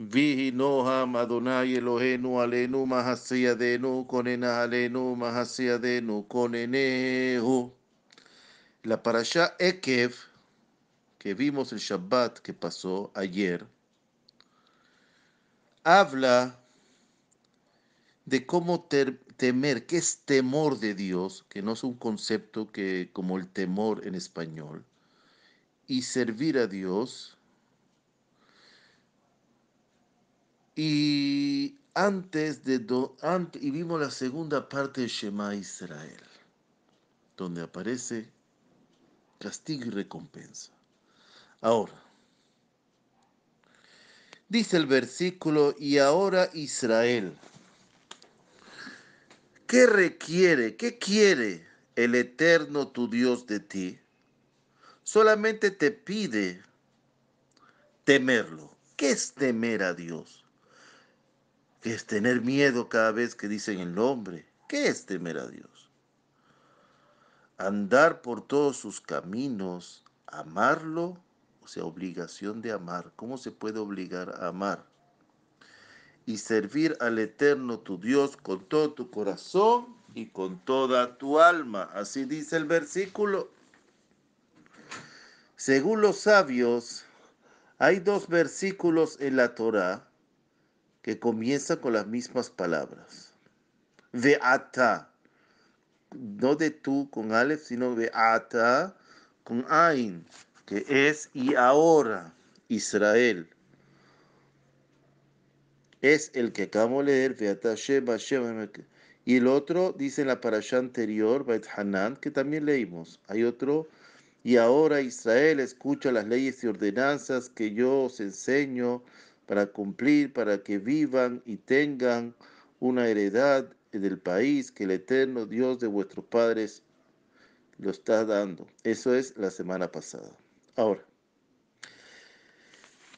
Adonai Elohenu alenu alenu La parasha Ekev que vimos el Shabbat que pasó ayer habla de cómo temer, que es temor de Dios, que no es un concepto que como el temor en español, y servir a Dios y antes de y vimos la segunda parte de Shema Israel, donde aparece castigo y recompensa. Ahora, dice el versículo, y ahora Israel, ¿qué requiere, qué quiere el eterno tu Dios de ti? Solamente te pide temerlo. ¿Qué es temer a Dios? que es tener miedo cada vez que dicen el nombre. ¿Qué es temer a Dios? Andar por todos sus caminos, amarlo, o sea, obligación de amar. ¿Cómo se puede obligar a amar? Y servir al Eterno tu Dios con todo tu corazón y con toda tu alma. Así dice el versículo. Según los sabios, hay dos versículos en la Torá que comienza con las mismas palabras. De No de tú con Aleph, sino de ata con Ain, que es y ahora Israel. Es el que acabo de leer, Beata Sheba, Sheba, y el otro dice en la parasha anterior, Hanan, que también leímos. Hay otro, y ahora Israel escucha las leyes y ordenanzas que yo os enseño para cumplir, para que vivan y tengan una heredad del país que el eterno Dios de vuestros padres lo está dando. Eso es la semana pasada. Ahora,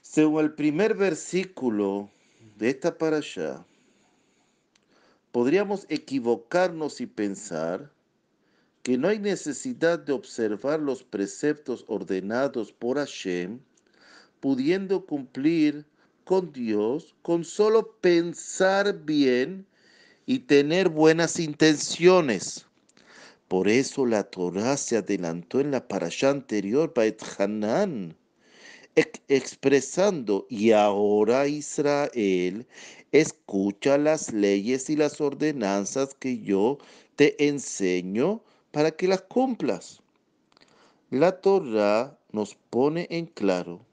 según el primer versículo de esta para allá, podríamos equivocarnos y pensar que no hay necesidad de observar los preceptos ordenados por Hashem, pudiendo cumplir con Dios con solo pensar bien y tener buenas intenciones. Por eso la Torah se adelantó en la parasha anterior, para Hanan, expresando, y ahora Israel, escucha las leyes y las ordenanzas que yo te enseño para que las cumplas. La Torah nos pone en claro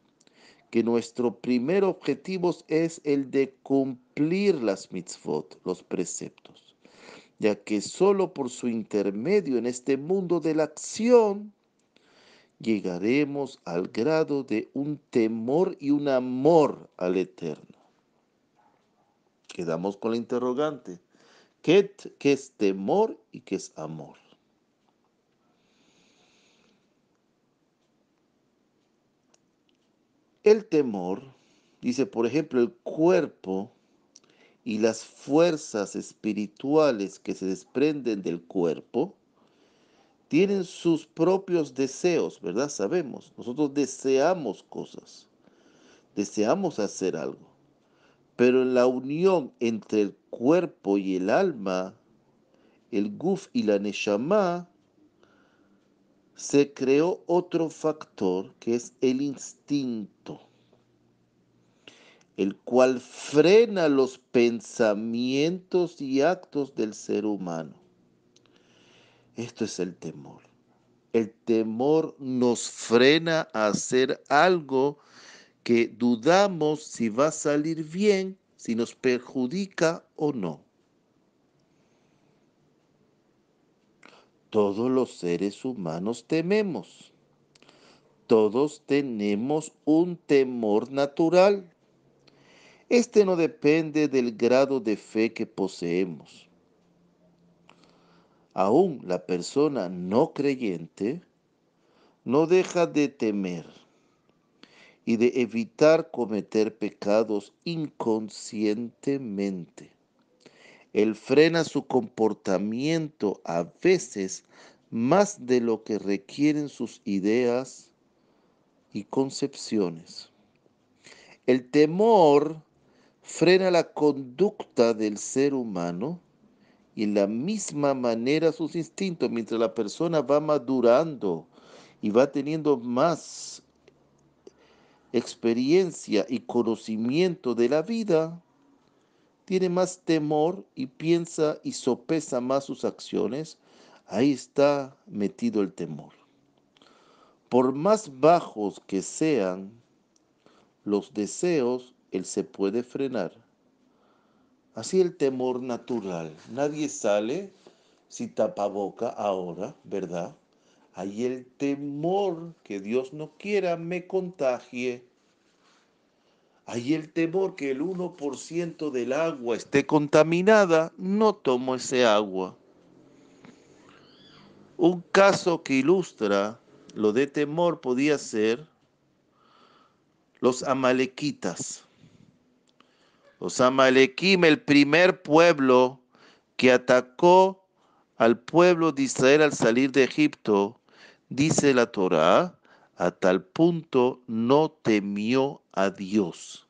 que nuestro primer objetivo es el de cumplir las mitzvot, los preceptos, ya que solo por su intermedio en este mundo de la acción llegaremos al grado de un temor y un amor al Eterno. Quedamos con la interrogante. ¿Qué, qué es temor y qué es amor? El temor, dice por ejemplo, el cuerpo y las fuerzas espirituales que se desprenden del cuerpo, tienen sus propios deseos, ¿verdad? Sabemos, nosotros deseamos cosas, deseamos hacer algo, pero en la unión entre el cuerpo y el alma, el guf y la neshama, se creó otro factor que es el instinto, el cual frena los pensamientos y actos del ser humano. Esto es el temor. El temor nos frena a hacer algo que dudamos si va a salir bien, si nos perjudica o no. todos los seres humanos tememos. Todos tenemos un temor natural. Este no depende del grado de fe que poseemos. Aún la persona no creyente no deja de temer y de evitar cometer pecados inconscientemente. Él frena su comportamiento a veces más de lo que requieren sus ideas y concepciones. El temor frena la conducta del ser humano y en la misma manera sus instintos. Mientras la persona va madurando y va teniendo más experiencia y conocimiento de la vida, tiene más temor y piensa y sopesa más sus acciones, ahí está metido el temor. Por más bajos que sean los deseos, él se puede frenar. Así el temor natural. Nadie sale si tapa boca ahora, ¿verdad? Ahí el temor que Dios no quiera me contagie hay el temor que el 1% del agua esté contaminada, no tomo ese agua. Un caso que ilustra lo de temor podía ser los amalequitas. Los amalequim, el primer pueblo que atacó al pueblo de Israel al salir de Egipto, dice la Torá, a tal punto no temió a Dios.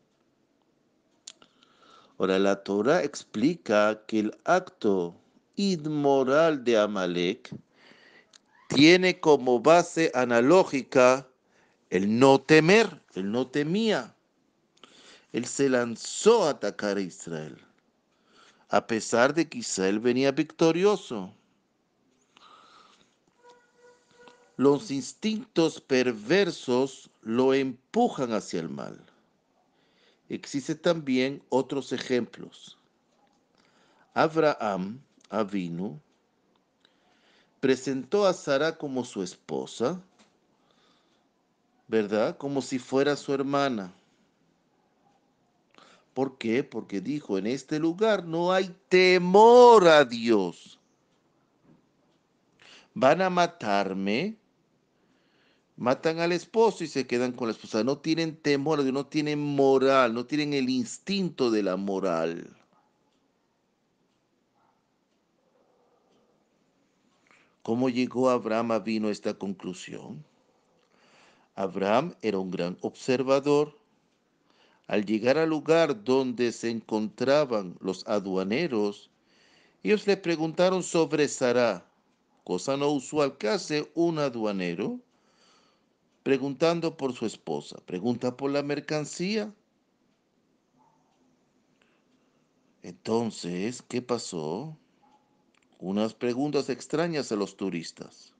Ahora la Torah explica que el acto inmoral de Amalek tiene como base analógica el no temer, él no temía. Él se lanzó a atacar a Israel, a pesar de que Israel venía victorioso. los instintos perversos lo empujan hacia el mal. Existen también otros ejemplos. Abraham Avinu presentó a Sara como su esposa, ¿verdad? Como si fuera su hermana. ¿Por qué? Porque dijo, en este lugar no hay temor a Dios. Van a matarme, Matan al esposo y se quedan con la esposa. No tienen temor, no tienen moral, no tienen el instinto de la moral. ¿Cómo llegó Abraham a vino esta conclusión? Abraham era un gran observador. Al llegar al lugar donde se encontraban los aduaneros, ellos le preguntaron sobre Sara, cosa no usual que hace un aduanero preguntando por su esposa, pregunta por la mercancía. Entonces, ¿qué pasó? Unas preguntas extrañas a los turistas.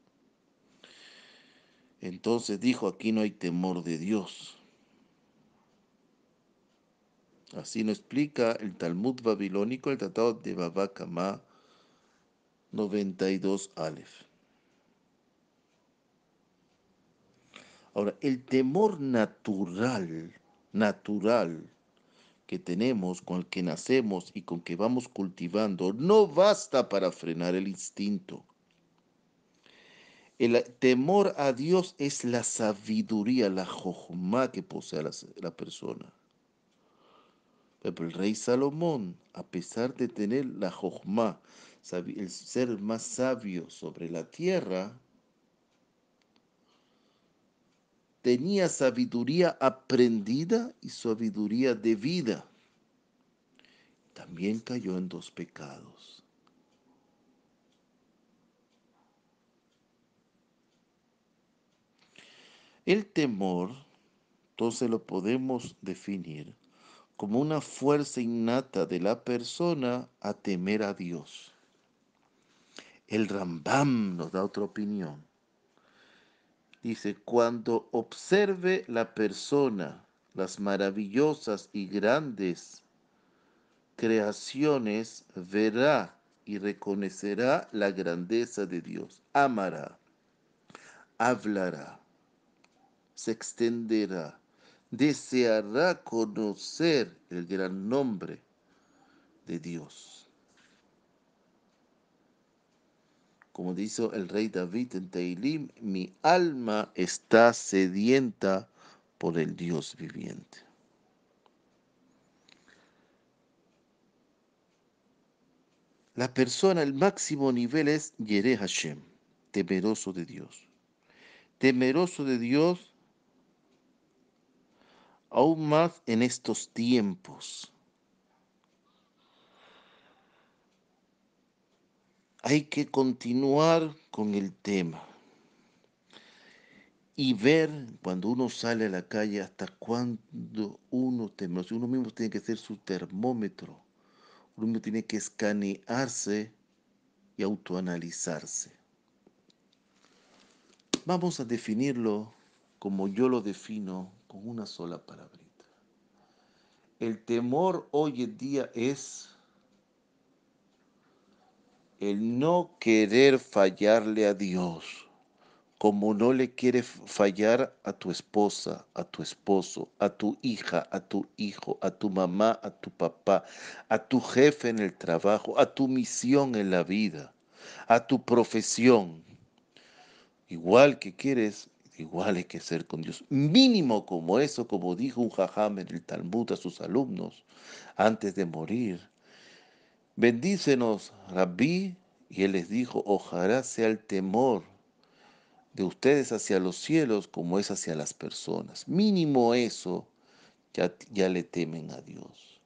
Entonces dijo, aquí no hay temor de Dios. Así nos explica el Talmud babilónico, el Tratado de Kamá 92 Aleph. Ahora, el temor natural, natural que tenemos, con el que nacemos y con que vamos cultivando, no basta para frenar el instinto. El temor a Dios es la sabiduría, la jojma que posee la, persona. Pero el rey Salomón, a pesar de tener la jojma, el ser más sabio sobre la tierra, tenía sabiduría aprendida y sabiduría de vida. También cayó en dos pecados. El temor, entonces lo podemos definir como una fuerza innata de la persona a temer a Dios. El Rambam nos da otra opinión Dice, cuando observe la persona las maravillosas y grandes creaciones, verá y reconocerá la grandeza de Dios. Amará, hablará, se extenderá, deseará conocer el gran nombre de Dios. como dice el rey David en Teilim, mi alma está sedienta por el Dios viviente. La persona, el máximo nivel es Yere Hashem, temeroso de Dios. Temeroso de Dios, aún más en estos tiempos hay que continuar con el tema y ver cuando uno sale a la calle hasta cuándo uno teme. Uno mismo tiene que hacer su termómetro. Uno mismo tiene que escanearse y autoanalizarse. Vamos a definirlo como yo lo defino con una sola palabrita. El temor hoy en día es el no querer fallarle a Dios, como no le quieres fallar a tu esposa, a tu esposo, a tu hija, a tu hijo, a tu mamá, a tu papá, a tu jefe en el trabajo, a tu misión en la vida, a tu profesión. Igual que quieres, igual hay que ser con Dios. Mínimo como eso, como dijo un jajam en el Talmud a sus alumnos antes de morir Bendícenos, Rabí. Y él les dijo, ojalá sea el temor de ustedes hacia los cielos como es hacia las personas. Mínimo eso, ya, ya le temen a Dios.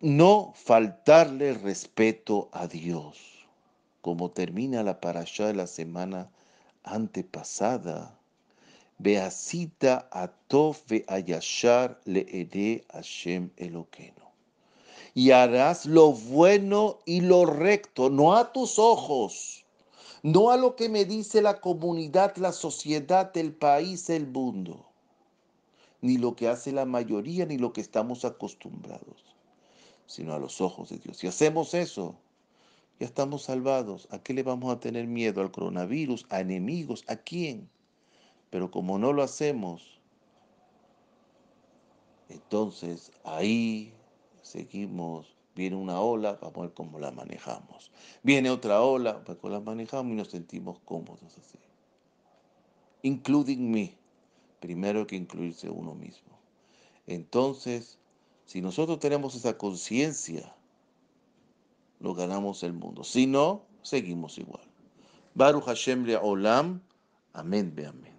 No faltarle respeto a Dios, como termina la parasha de la semana antepasada. Beasita a ve ayashar le ede shem Eloqueno y harás lo bueno y lo recto, no a tus ojos, no a lo que me dice la comunidad, la sociedad, el país, el mundo, ni lo que hace la mayoría, ni lo que estamos acostumbrados, sino a los ojos de Dios. Si hacemos eso, ya estamos salvados. ¿A qué le vamos a tener miedo? ¿Al coronavirus? ¿A enemigos? ¿A quién? Pero como no lo hacemos, entonces ahí seguimos. Viene una ola, vamos a ver cómo la manejamos. Viene otra ola, vamos a cómo la manejamos y nos sentimos cómodos así. Including me. Primero hay que incluirse uno mismo. Entonces, si nosotros tenemos esa conciencia, lo ganamos el mundo. Si no, seguimos igual. Baruch Hashem le Olam. Amén, be amén.